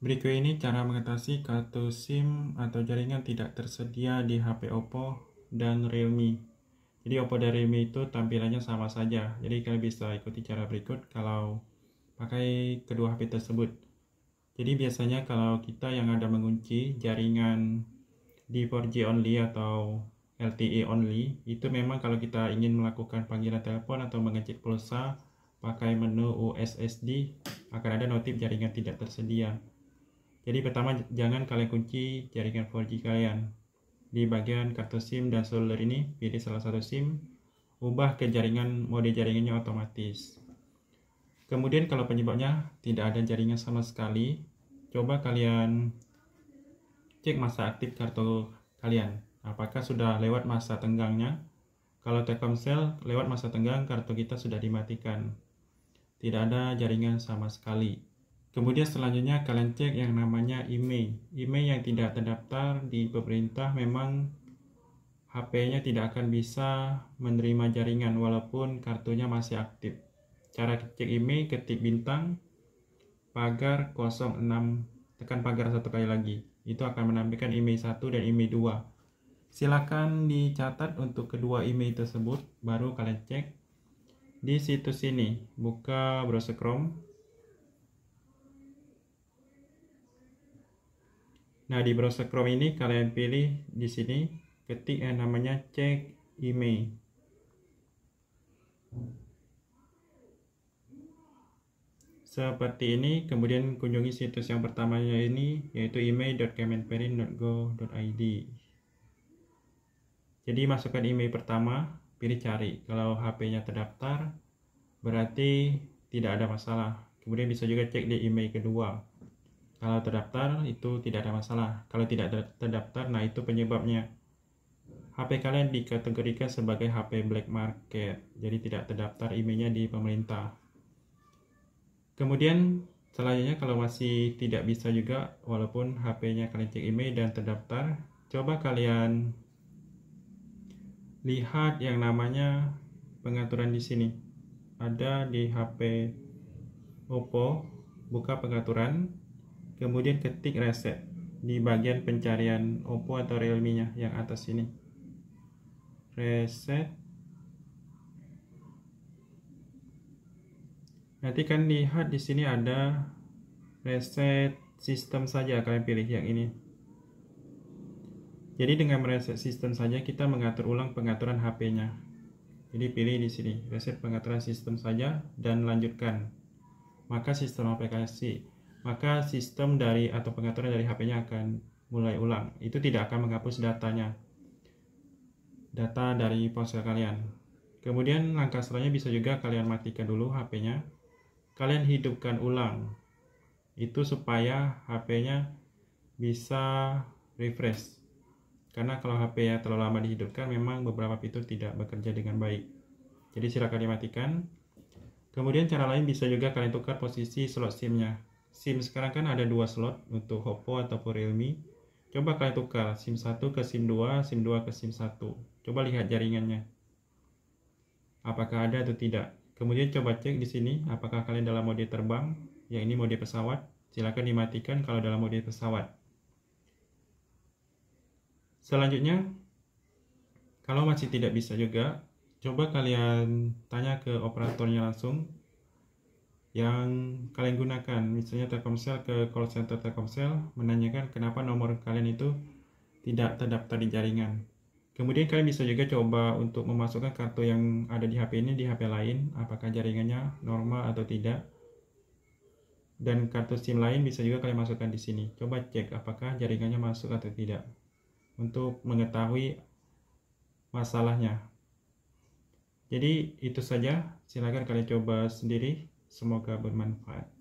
Berikut ini cara mengatasi kartu SIM atau jaringan tidak tersedia di HP Oppo dan Realme. Jadi Oppo dan Realme itu tampilannya sama saja. Jadi kalian bisa ikuti cara berikut kalau pakai kedua HP tersebut. Jadi biasanya kalau kita yang ada mengunci jaringan di 4G only atau LTE only, itu memang kalau kita ingin melakukan panggilan telepon atau mengecek pulsa pakai menu USSD akan ada notif jaringan tidak tersedia. Jadi pertama jangan kalian kunci jaringan 4G kalian. Di bagian kartu SIM dan seluler ini, pilih salah satu SIM, ubah ke jaringan mode jaringannya otomatis. Kemudian kalau penyebabnya tidak ada jaringan sama sekali, coba kalian cek masa aktif kartu kalian. Apakah sudah lewat masa tenggangnya? Kalau Telkomsel lewat masa tenggang kartu kita sudah dimatikan. Tidak ada jaringan sama sekali. Kemudian selanjutnya kalian cek yang namanya IMEI. IMEI yang tidak terdaftar di pemerintah memang HP-nya tidak akan bisa menerima jaringan walaupun kartunya masih aktif. Cara cek IMEI ketik bintang pagar 06 tekan pagar satu kali lagi. Itu akan menampilkan IMEI 1 dan IMEI 2. Silakan dicatat untuk kedua IMEI tersebut baru kalian cek di situs ini. Buka browser Chrome Nah, di browser Chrome ini kalian pilih di sini ketik yang namanya cek email. Seperti ini, kemudian kunjungi situs yang pertamanya ini yaitu email.kemenperin.go.id. Jadi masukkan email pertama, pilih cari. Kalau HP-nya terdaftar, berarti tidak ada masalah. Kemudian bisa juga cek di email kedua. Kalau terdaftar itu tidak ada masalah. Kalau tidak terdaftar, nah itu penyebabnya. HP kalian dikategorikan sebagai HP black market, jadi tidak terdaftar imei di pemerintah. Kemudian selanjutnya kalau masih tidak bisa juga, walaupun HP-nya kalian cek IMEI dan terdaftar, coba kalian lihat yang namanya pengaturan di sini. Ada di HP Oppo, buka pengaturan, kemudian ketik reset di bagian pencarian Oppo atau Realme nya yang atas ini reset nanti kan lihat di sini ada reset sistem saja kalian pilih yang ini jadi dengan mereset sistem saja kita mengatur ulang pengaturan HP-nya jadi pilih di sini reset pengaturan sistem saja dan lanjutkan maka sistem aplikasi maka sistem dari atau pengaturan dari HP-nya akan mulai ulang. Itu tidak akan menghapus datanya. Data dari ponsel kalian. Kemudian langkah selanjutnya bisa juga kalian matikan dulu HP-nya. Kalian hidupkan ulang. Itu supaya HP-nya bisa refresh. Karena kalau HP-nya terlalu lama dihidupkan memang beberapa fitur tidak bekerja dengan baik. Jadi silakan dimatikan. Kemudian cara lain bisa juga kalian tukar posisi slot SIM-nya SIM sekarang kan ada dua slot untuk Oppo ataupun Realme. Coba kalian tukar SIM 1 ke SIM 2, SIM 2 ke SIM 1. Coba lihat jaringannya. Apakah ada atau tidak. Kemudian coba cek di sini apakah kalian dalam mode terbang, yang ini mode pesawat. Silakan dimatikan kalau dalam mode pesawat. Selanjutnya, kalau masih tidak bisa juga, coba kalian tanya ke operatornya langsung yang kalian gunakan. Misalnya Telkomsel ke call center Telkomsel menanyakan kenapa nomor kalian itu tidak terdaftar di jaringan. Kemudian kalian bisa juga coba untuk memasukkan kartu yang ada di HP ini di HP lain, apakah jaringannya normal atau tidak. Dan kartu SIM lain bisa juga kalian masukkan di sini. Coba cek apakah jaringannya masuk atau tidak untuk mengetahui masalahnya. Jadi itu saja, silahkan kalian coba sendiri Semoga bermanfaat.